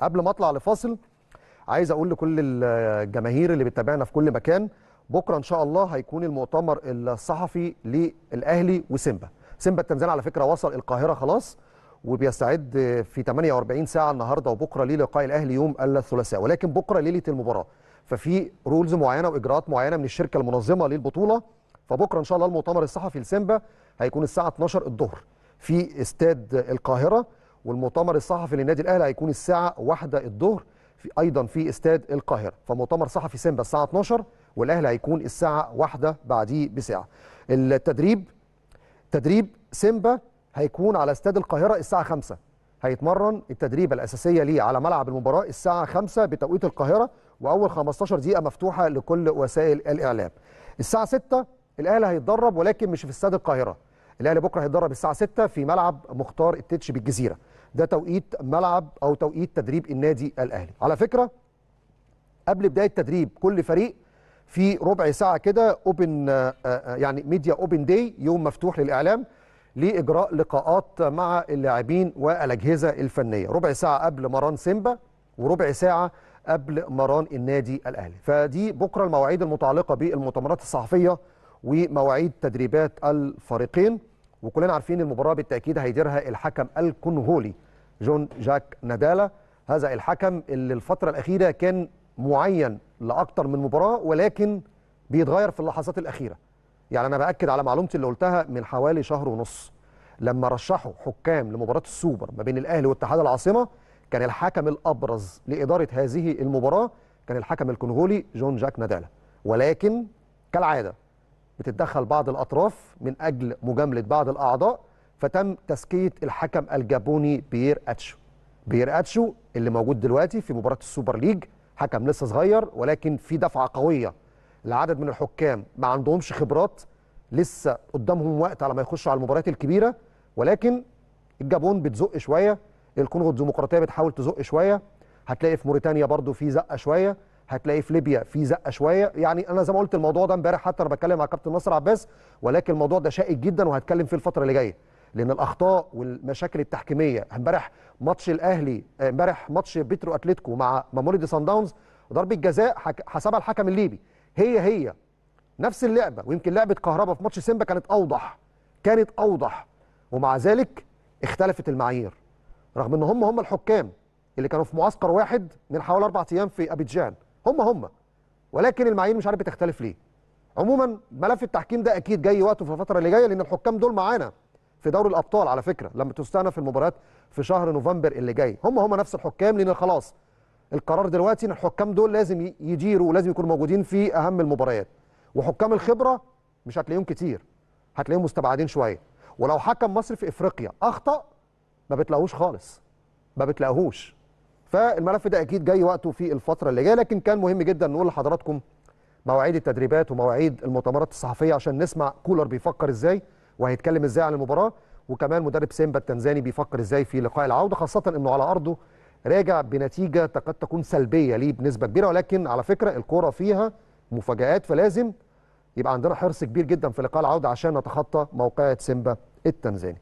قبل ما اطلع لفاصل عايز اقول لكل الجماهير اللي بتتابعنا في كل مكان بكره ان شاء الله هيكون المؤتمر الصحفي للاهلي وسيمبا سيمبا التنزيل على فكره وصل القاهره خلاص وبيستعد في 48 ساعه النهارده وبكره للقاء الاهلي يوم الثلاثاء ولكن بكره ليله المباراه ففي رولز معينه واجراءات معينه من الشركه المنظمه للبطوله فبكره ان شاء الله المؤتمر الصحفي لسيمبا هيكون الساعه 12 الظهر في استاد القاهره والمؤتمر الصحفي للنادي الاهلي هيكون الساعه 1 الظهر في ايضا في استاد القاهره فمؤتمر صحفي سيمبا الساعه 12 والاهلي هيكون الساعه 1 بعديه بساعه التدريب تدريب سيمبا هيكون على استاد القاهره الساعه 5 هيتمرن التدريبه الاساسيه ليه على ملعب المباراه الساعه 5 بتوقيت القاهره واول 15 دقيقه مفتوحه لكل وسائل الاعلام الساعه 6 الاهلي هيتدرب ولكن مش في استاد القاهره الاهلي بكره هيتدرب الساعه 6 في ملعب مختار التتش بالجزيره ده توقيت ملعب او توقيت تدريب النادي الاهلي على فكره قبل بدايه تدريب كل فريق في ربع ساعه كده اوبن آه، آه، يعني ميديا اوبن داي يوم مفتوح للاعلام لاجراء لقاءات مع اللاعبين والاجهزه الفنيه ربع ساعه قبل مران سيمبا وربع ساعه قبل مران النادي الاهلي فدي بكره المواعيد المتعلقه بالمؤتمرات الصحفيه ومواعيد تدريبات الفريقين وكلنا عارفين المباراه بالتاكيد هيديرها الحكم الكونغولي جون جاك نادالا هذا الحكم اللي الفتره الاخيره كان معين لاكتر من مباراه ولكن بيتغير في اللحظات الاخيره يعني انا باكد على معلومتي اللي قلتها من حوالي شهر ونص لما رشحوا حكام لمباراه السوبر ما بين الاهلي واتحاد العاصمه كان الحكم الابرز لاداره هذه المباراه كان الحكم الكونغولي جون جاك نادالا ولكن كالعاده بتتدخل بعض الأطراف من أجل مجاملة بعض الأعضاء فتم تسكيت الحكم الجابوني بيير أتشو بيير أتشو اللي موجود دلوقتي في مباراة السوبر ليج حكم لسه صغير ولكن في دفعة قوية لعدد من الحكام ما عندهمش خبرات لسه قدامهم وقت على ما يخشوا على المباريات الكبيرة ولكن الجابون بتزق شوية الكونغو الديمقراطية بتحاول تزق شوية هتلاقي في موريتانيا برضو في زقة شوية هتلاقي في ليبيا في زقه شويه يعني انا زي ما قلت الموضوع ده امبارح حتى انا بتكلم مع كابتن نصر عباس ولكن الموضوع ده شائك جدا وهتكلم فيه الفتره اللي جايه لان الاخطاء والمشاكل التحكيميه امبارح ماتش الاهلي آه، امبارح ماتش بيترو اتلتيكو مع دي سان داونز ضربه جزاء حسبها الحكم الليبي هي هي نفس اللعبه ويمكن لعبه كهربا في ماتش سيمبا كانت اوضح كانت اوضح ومع ذلك اختلفت المعايير رغم ان هم هم الحكام اللي كانوا في معسكر واحد من حوالي اربع ايام في ابيجان هم هم ولكن المعايير مش عارف بتختلف ليه عموما ملف التحكيم ده اكيد جاي وقته في الفتره اللي جايه لان الحكام دول معانا في دوري الابطال على فكره لما تستأنف المباريات في شهر نوفمبر اللي جاي هم هم نفس الحكام لان خلاص القرار دلوقتي ان الحكام دول لازم يديروا ولازم يكونوا موجودين في اهم المباريات وحكام الخبره مش هتلاقيهم كتير هتلاقيهم مستبعدين شويه ولو حكم مصر في افريقيا اخطا ما بتلاقوش خالص ما بتلاقوهوش فالملف ده اكيد جاي وقته في الفتره اللي جايه لكن كان مهم جدا نقول لحضراتكم مواعيد التدريبات ومواعيد المؤتمرات الصحفيه عشان نسمع كولر بيفكر ازاي وهيتكلم ازاي عن المباراه وكمان مدرب سيمبا التنزاني بيفكر ازاي في لقاء العوده خاصه انه على ارضه راجع بنتيجه تكاد تكون سلبيه ليه بنسبه كبيره ولكن على فكره الكوره فيها مفاجات فلازم يبقى عندنا حرص كبير جدا في لقاء العوده عشان نتخطى موقعة سيمبا التنزاني